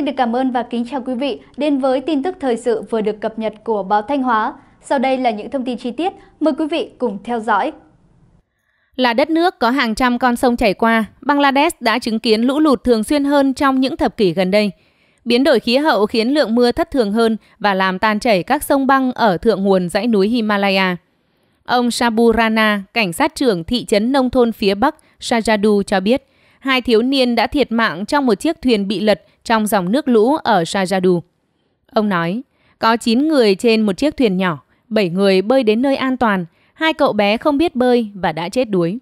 Xin được cảm ơn và kính chào quý vị đến với tin tức thời sự vừa được cập nhật của báo Thanh Hóa. Sau đây là những thông tin chi tiết, mời quý vị cùng theo dõi. Là đất nước có hàng trăm con sông chảy qua, Bangladesh đã chứng kiến lũ lụt thường xuyên hơn trong những thập kỷ gần đây. Biến đổi khí hậu khiến lượng mưa thất thường hơn và làm tan chảy các sông băng ở thượng nguồn dãy núi Himalaya. Ông Saburana, cảnh sát trưởng thị trấn nông thôn phía Bắc Sajadu cho biết, hai thiếu niên đã thiệt mạng trong một chiếc thuyền bị lật trong dòng nước lũ ở Sajadu. Ông nói, có 9 người trên một chiếc thuyền nhỏ, 7 người bơi đến nơi an toàn, hai cậu bé không biết bơi và đã chết đuối.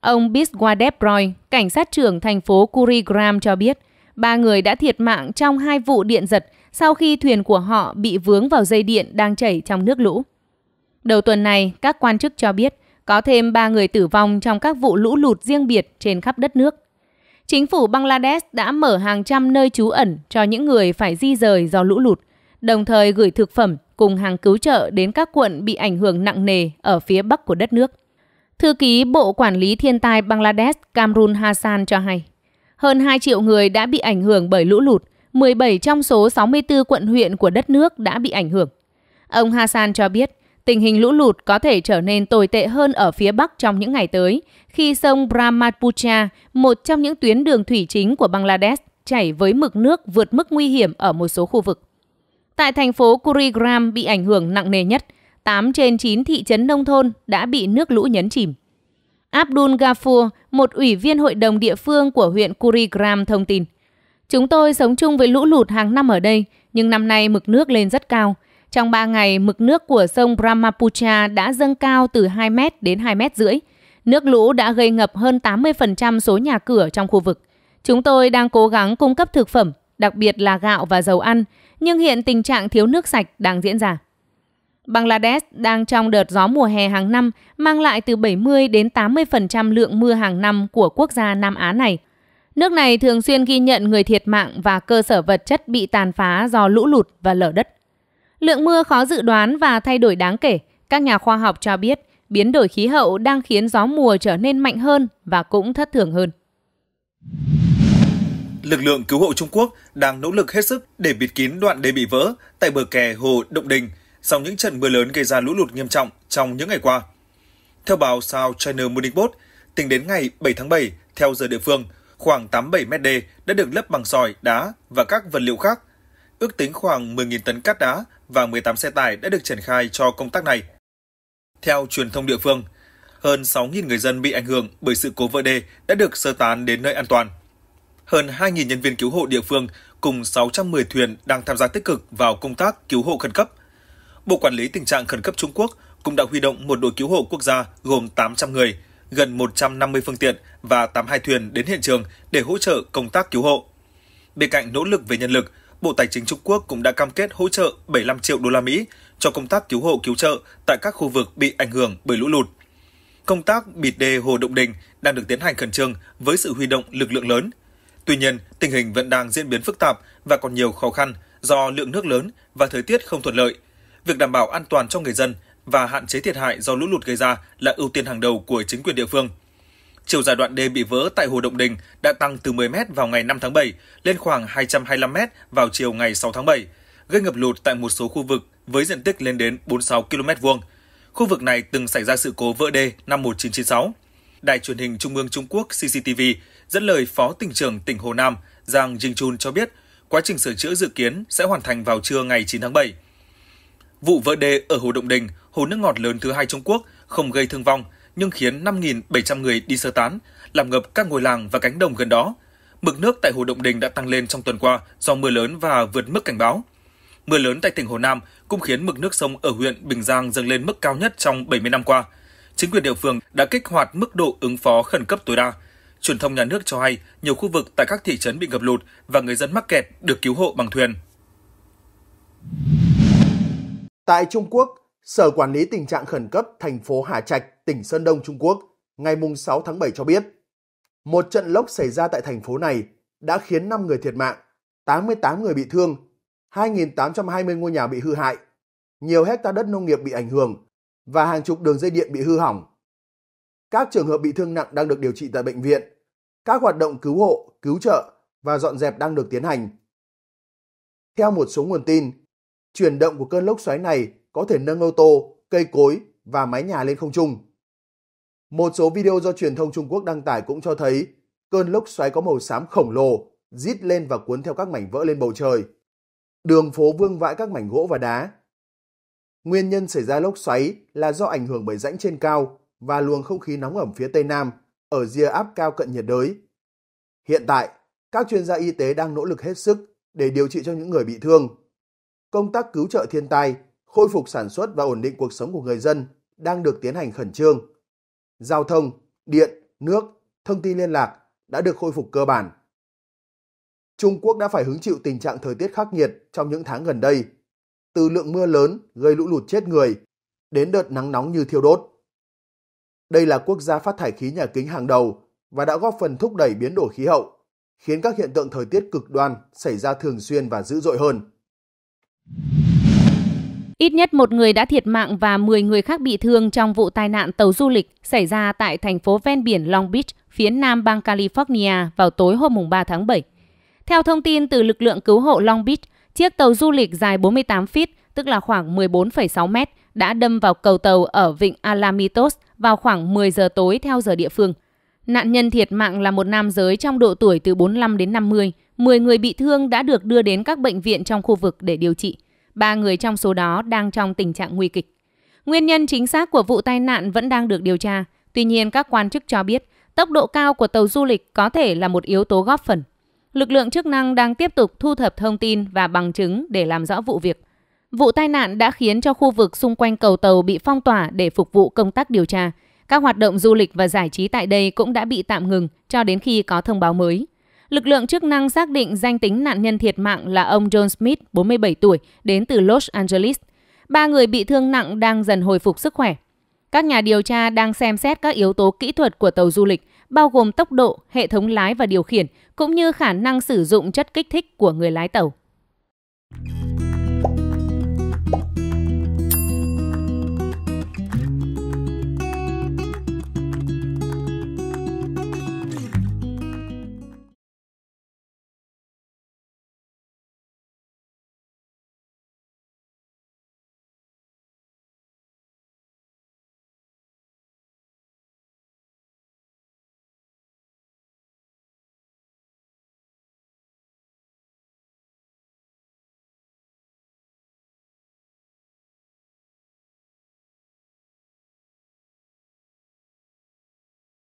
Ông Biswadeb Roy, cảnh sát trưởng thành phố Kurigram cho biết, ba người đã thiệt mạng trong hai vụ điện giật sau khi thuyền của họ bị vướng vào dây điện đang chảy trong nước lũ. Đầu tuần này, các quan chức cho biết có thêm 3 người tử vong trong các vụ lũ lụt riêng biệt trên khắp đất nước chính phủ Bangladesh đã mở hàng trăm nơi trú ẩn cho những người phải di rời do lũ lụt, đồng thời gửi thực phẩm cùng hàng cứu trợ đến các quận bị ảnh hưởng nặng nề ở phía bắc của đất nước. Thư ký Bộ Quản lý Thiên tai Bangladesh Kamrun Hassan cho hay, hơn 2 triệu người đã bị ảnh hưởng bởi lũ lụt, 17 trong số 64 quận huyện của đất nước đã bị ảnh hưởng. Ông Hassan cho biết, tình hình lũ lụt có thể trở nên tồi tệ hơn ở phía Bắc trong những ngày tới, khi sông Brahmaputra, một trong những tuyến đường thủy chính của Bangladesh, chảy với mực nước vượt mức nguy hiểm ở một số khu vực. Tại thành phố Kurigram bị ảnh hưởng nặng nề nhất, 8 trên 9 thị trấn nông thôn đã bị nước lũ nhấn chìm. Abdul Gafur, một ủy viên hội đồng địa phương của huyện Kurigram thông tin. Chúng tôi sống chung với lũ lụt hàng năm ở đây, nhưng năm nay mực nước lên rất cao, trong 3 ngày, mực nước của sông Brahmaputra đã dâng cao từ 2 m đến 2 mét rưỡi. Nước lũ đã gây ngập hơn 80% số nhà cửa trong khu vực. Chúng tôi đang cố gắng cung cấp thực phẩm, đặc biệt là gạo và dầu ăn, nhưng hiện tình trạng thiếu nước sạch đang diễn ra. Bangladesh đang trong đợt gió mùa hè hàng năm mang lại từ 70 đến 80% lượng mưa hàng năm của quốc gia Nam Á này. Nước này thường xuyên ghi nhận người thiệt mạng và cơ sở vật chất bị tàn phá do lũ lụt và lở đất. Lượng mưa khó dự đoán và thay đổi đáng kể. Các nhà khoa học cho biết biến đổi khí hậu đang khiến gió mùa trở nên mạnh hơn và cũng thất thường hơn. Lực lượng cứu hộ Trung Quốc đang nỗ lực hết sức để bịt kín đoạn đê bị vỡ tại bờ kè hồ Động Đình sau những trận mưa lớn gây ra lũ lụt nghiêm trọng trong những ngày qua. Theo báo South China Morning Post, tính đến ngày 7 tháng 7, theo giờ địa phương, khoảng 87 mét đê đã được lấp bằng sỏi, đá và các vật liệu khác. Ước tính khoảng 10.000 tấn cát đá và 18 xe tải đã được triển khai cho công tác này. Theo truyền thông địa phương, hơn 6.000 người dân bị ảnh hưởng bởi sự cố vỡ đê đã được sơ tán đến nơi an toàn. Hơn 2.000 nhân viên cứu hộ địa phương cùng 610 thuyền đang tham gia tích cực vào công tác cứu hộ khẩn cấp. Bộ Quản lý Tình trạng Khẩn cấp Trung Quốc cũng đã huy động một đội cứu hộ quốc gia gồm 800 người, gần 150 phương tiện và 82 thuyền đến hiện trường để hỗ trợ công tác cứu hộ. Bên cạnh nỗ lực về nhân lực, Bộ Tài chính Trung Quốc cũng đã cam kết hỗ trợ 75 triệu đô la Mỹ cho công tác cứu hộ cứu trợ tại các khu vực bị ảnh hưởng bởi lũ lụt. Công tác bịt đê Hồ Động Đình đang được tiến hành khẩn trương với sự huy động lực lượng lớn. Tuy nhiên, tình hình vẫn đang diễn biến phức tạp và còn nhiều khó khăn do lượng nước lớn và thời tiết không thuận lợi. Việc đảm bảo an toàn cho người dân và hạn chế thiệt hại do lũ lụt gây ra là ưu tiên hàng đầu của chính quyền địa phương – Chiều dài đoạn đê bị vỡ tại Hồ Động Đình đã tăng từ 10m vào ngày 5 tháng 7 lên khoảng 225m vào chiều ngày 6 tháng 7, gây ngập lụt tại một số khu vực với diện tích lên đến 46 km vuông. Khu vực này từng xảy ra sự cố vỡ đê năm 1996. Đài truyền hình Trung ương Trung Quốc CCTV dẫn lời Phó tỉnh trưởng tỉnh Hồ Nam Giang Jingchun cho biết quá trình sửa chữa dự kiến sẽ hoàn thành vào trưa ngày 9 tháng 7. Vụ vỡ đê ở Hồ Động Đình, hồ nước ngọt lớn thứ hai Trung Quốc, không gây thương vong – nhưng khiến 5.700 người đi sơ tán, làm ngập các ngôi làng và cánh đồng gần đó. Mực nước tại Hồ Động Đình đã tăng lên trong tuần qua do mưa lớn và vượt mức cảnh báo. Mưa lớn tại tỉnh Hồ Nam cũng khiến mực nước sông ở huyện Bình Giang dâng lên mức cao nhất trong 70 năm qua. Chính quyền địa phương đã kích hoạt mức độ ứng phó khẩn cấp tối đa. Truyền thông nhà nước cho hay nhiều khu vực tại các thị trấn bị ngập lụt và người dân mắc kẹt được cứu hộ bằng thuyền. Tại Trung Quốc, Sở Quản lý Tình trạng Khẩn cấp thành phố Hà Trạch tỉnh Sơn Đông Trung Quốc ngày 6 tháng 7 cho biết, một trận lốc xảy ra tại thành phố này đã khiến 5 người thiệt mạng, 88 người bị thương, 2.820 ngôi nhà bị hư hại, nhiều hecta đất nông nghiệp bị ảnh hưởng và hàng chục đường dây điện bị hư hỏng. Các trường hợp bị thương nặng đang được điều trị tại bệnh viện. Các hoạt động cứu hộ, cứu trợ và dọn dẹp đang được tiến hành. Theo một số nguồn tin, chuyển động của cơn lốc xoáy này có thể nâng ô tô, cây cối và mái nhà lên không trung. Một số video do truyền thông Trung Quốc đăng tải cũng cho thấy cơn lốc xoáy có màu xám khổng lồ rít lên và cuốn theo các mảnh vỡ lên bầu trời. Đường phố vương vãi các mảnh gỗ và đá. Nguyên nhân xảy ra lốc xoáy là do ảnh hưởng bởi rãnh trên cao và luồng không khí nóng ẩm phía Tây Nam ở rìa áp cao cận nhiệt đới. Hiện tại, các chuyên gia y tế đang nỗ lực hết sức để điều trị cho những người bị thương. Công tác cứu trợ thiên tai, khôi phục sản xuất và ổn định cuộc sống của người dân đang được tiến hành khẩn trương giao thông, điện, nước, thông tin liên lạc đã được khôi phục cơ bản. Trung Quốc đã phải hứng chịu tình trạng thời tiết khắc nghiệt trong những tháng gần đây, từ lượng mưa lớn gây lũ lụt chết người đến đợt nắng nóng như thiêu đốt. Đây là quốc gia phát thải khí nhà kính hàng đầu và đã góp phần thúc đẩy biến đổi khí hậu, khiến các hiện tượng thời tiết cực đoan xảy ra thường xuyên và dữ dội hơn. Ít nhất một người đã thiệt mạng và 10 người khác bị thương trong vụ tai nạn tàu du lịch xảy ra tại thành phố ven biển Long Beach, phía nam bang California vào tối hôm 3 tháng 7. Theo thông tin từ lực lượng cứu hộ Long Beach, chiếc tàu du lịch dài 48 feet, tức là khoảng 14,6 mét, đã đâm vào cầu tàu ở vịnh Alamitos vào khoảng 10 giờ tối theo giờ địa phương. Nạn nhân thiệt mạng là một nam giới trong độ tuổi từ 45 đến 50. 10 người bị thương đã được đưa đến các bệnh viện trong khu vực để điều trị. Ba người trong số đó đang trong tình trạng nguy kịch. Nguyên nhân chính xác của vụ tai nạn vẫn đang được điều tra. Tuy nhiên, các quan chức cho biết tốc độ cao của tàu du lịch có thể là một yếu tố góp phần. Lực lượng chức năng đang tiếp tục thu thập thông tin và bằng chứng để làm rõ vụ việc. Vụ tai nạn đã khiến cho khu vực xung quanh cầu tàu bị phong tỏa để phục vụ công tác điều tra. Các hoạt động du lịch và giải trí tại đây cũng đã bị tạm ngừng cho đến khi có thông báo mới. Lực lượng chức năng xác định danh tính nạn nhân thiệt mạng là ông John Smith, 47 tuổi, đến từ Los Angeles. Ba người bị thương nặng đang dần hồi phục sức khỏe. Các nhà điều tra đang xem xét các yếu tố kỹ thuật của tàu du lịch, bao gồm tốc độ, hệ thống lái và điều khiển, cũng như khả năng sử dụng chất kích thích của người lái tàu.